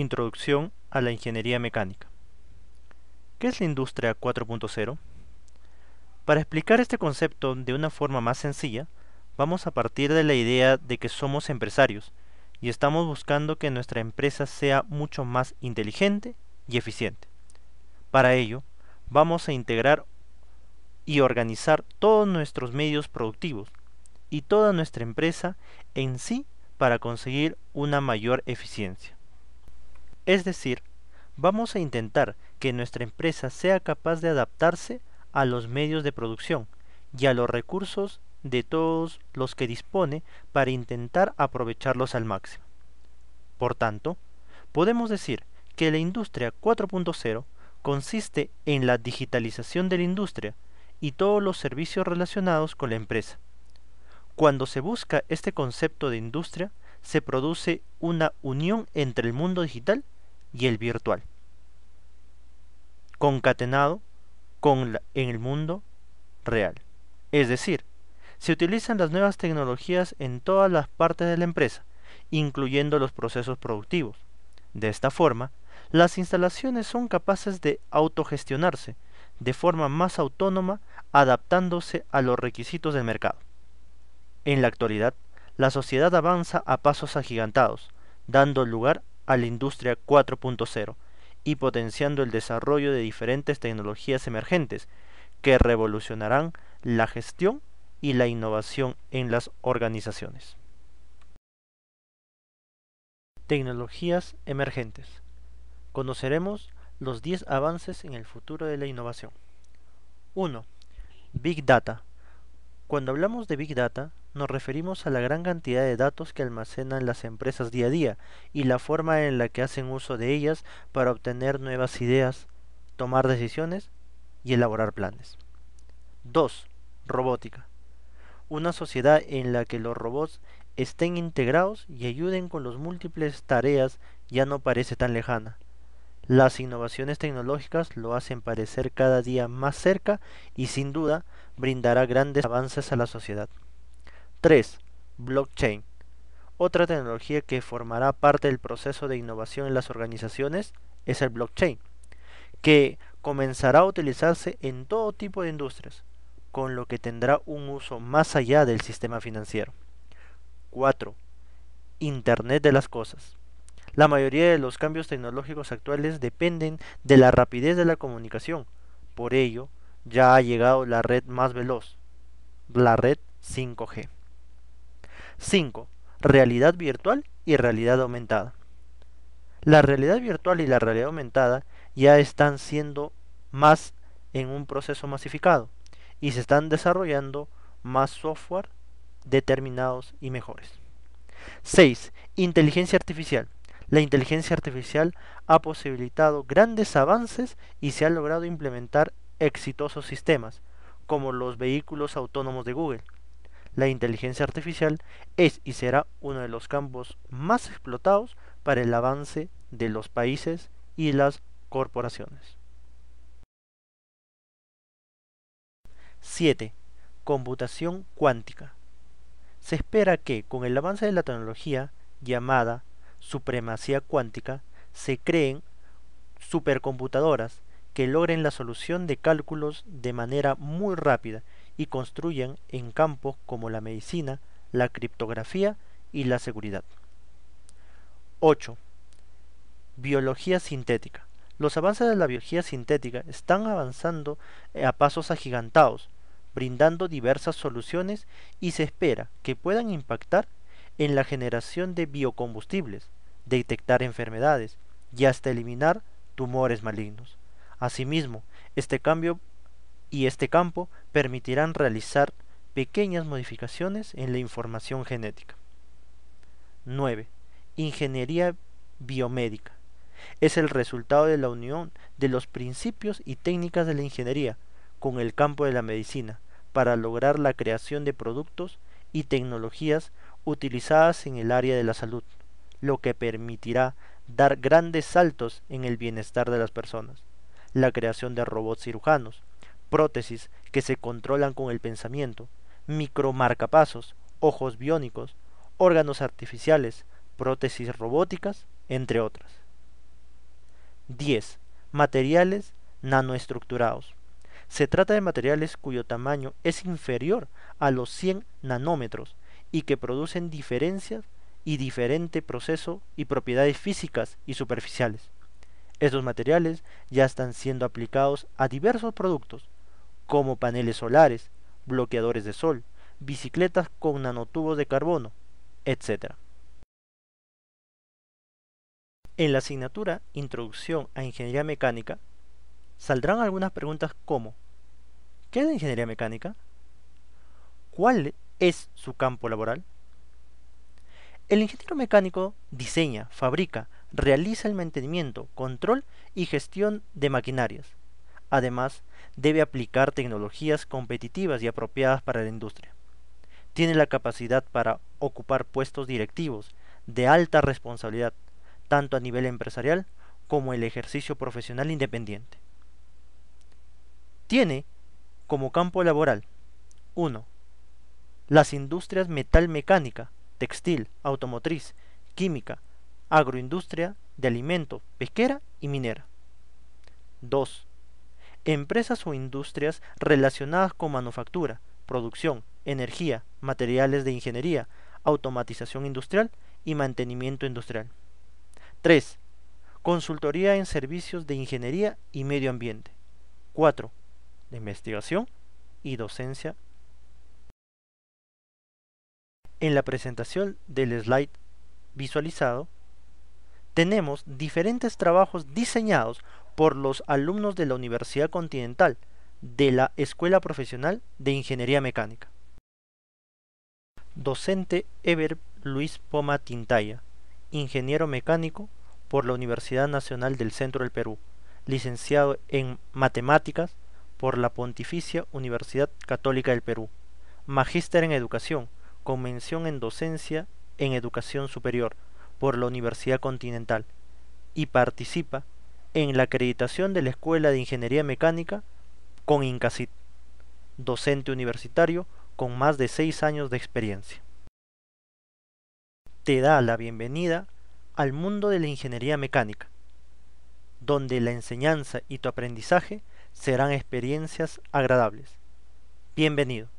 Introducción a la Ingeniería Mecánica. ¿Qué es la Industria 4.0? Para explicar este concepto de una forma más sencilla, vamos a partir de la idea de que somos empresarios y estamos buscando que nuestra empresa sea mucho más inteligente y eficiente. Para ello, vamos a integrar y organizar todos nuestros medios productivos y toda nuestra empresa en sí para conseguir una mayor eficiencia. Es decir, vamos a intentar que nuestra empresa sea capaz de adaptarse a los medios de producción y a los recursos de todos los que dispone para intentar aprovecharlos al máximo. Por tanto, podemos decir que la industria 4.0 consiste en la digitalización de la industria y todos los servicios relacionados con la empresa. Cuando se busca este concepto de industria, se produce una unión entre el mundo digital y el virtual, concatenado con en el mundo real. Es decir, se utilizan las nuevas tecnologías en todas las partes de la empresa, incluyendo los procesos productivos. De esta forma, las instalaciones son capaces de autogestionarse de forma más autónoma, adaptándose a los requisitos del mercado. En la actualidad, la sociedad avanza a pasos agigantados, dando lugar a la industria 4.0 y potenciando el desarrollo de diferentes tecnologías emergentes que revolucionarán la gestión y la innovación en las organizaciones. Tecnologías emergentes. Conoceremos los 10 avances en el futuro de la innovación. 1. Big Data cuando hablamos de Big Data, nos referimos a la gran cantidad de datos que almacenan las empresas día a día y la forma en la que hacen uso de ellas para obtener nuevas ideas, tomar decisiones y elaborar planes. 2. Robótica. Una sociedad en la que los robots estén integrados y ayuden con las múltiples tareas ya no parece tan lejana. Las innovaciones tecnológicas lo hacen parecer cada día más cerca y sin duda brindará grandes avances a la sociedad. 3. Blockchain. Otra tecnología que formará parte del proceso de innovación en las organizaciones es el blockchain, que comenzará a utilizarse en todo tipo de industrias, con lo que tendrá un uso más allá del sistema financiero. 4. Internet de las Cosas. La mayoría de los cambios tecnológicos actuales dependen de la rapidez de la comunicación. Por ello, ya ha llegado la red más veloz, la red 5G. 5. Realidad virtual y realidad aumentada. La realidad virtual y la realidad aumentada ya están siendo más en un proceso masificado y se están desarrollando más software determinados y mejores. 6. Inteligencia artificial. La inteligencia artificial ha posibilitado grandes avances y se ha logrado implementar exitosos sistemas, como los vehículos autónomos de Google. La inteligencia artificial es y será uno de los campos más explotados para el avance de los países y las corporaciones. 7. Computación cuántica. Se espera que, con el avance de la tecnología llamada supremacía cuántica, se creen supercomputadoras que logren la solución de cálculos de manera muy rápida y construyen en campos como la medicina, la criptografía y la seguridad. 8. Biología sintética. Los avances de la biología sintética están avanzando a pasos agigantados, brindando diversas soluciones y se espera que puedan impactar en la generación de biocombustibles, detectar enfermedades y hasta eliminar tumores malignos. Asimismo, este cambio y este campo permitirán realizar pequeñas modificaciones en la información genética. 9. Ingeniería biomédica. Es el resultado de la unión de los principios y técnicas de la ingeniería con el campo de la medicina para lograr la creación de productos y tecnologías utilizadas en el área de la salud, lo que permitirá dar grandes saltos en el bienestar de las personas. La creación de robots cirujanos, prótesis que se controlan con el pensamiento, micromarcapasos, ojos biónicos, órganos artificiales, prótesis robóticas, entre otras. 10. Materiales nanoestructurados. Se trata de materiales cuyo tamaño es inferior a los 100 nanómetros y que producen diferencias y diferente proceso y propiedades físicas y superficiales. Estos materiales ya están siendo aplicados a diversos productos, como paneles solares, bloqueadores de sol, bicicletas con nanotubos de carbono, etc. En la asignatura Introducción a Ingeniería Mecánica saldrán algunas preguntas como ¿Qué es ingeniería mecánica? ¿Cuál es su campo laboral? El ingeniero mecánico diseña, fabrica, realiza el mantenimiento, control y gestión de maquinarias. Además, debe aplicar tecnologías competitivas y apropiadas para la industria. Tiene la capacidad para ocupar puestos directivos de alta responsabilidad, tanto a nivel empresarial como el ejercicio profesional independiente. Tiene como campo laboral 1. Las industrias metalmecánica, textil, automotriz, química, agroindustria, de alimento, pesquera y minera. 2. Empresas o industrias relacionadas con manufactura, producción, energía, materiales de ingeniería, automatización industrial y mantenimiento industrial. 3. Consultoría en servicios de ingeniería y medio ambiente. 4. investigación y docencia en la presentación del slide visualizado, tenemos diferentes trabajos diseñados por los alumnos de la Universidad Continental de la Escuela Profesional de Ingeniería Mecánica. Docente Ever Luis Poma Tintaya, ingeniero mecánico por la Universidad Nacional del Centro del Perú, licenciado en Matemáticas por la Pontificia Universidad Católica del Perú, magíster en Educación con mención en docencia en educación superior por la Universidad Continental y participa en la acreditación de la Escuela de Ingeniería Mecánica con Incasit, docente universitario con más de seis años de experiencia. Te da la bienvenida al mundo de la ingeniería mecánica, donde la enseñanza y tu aprendizaje serán experiencias agradables. Bienvenido.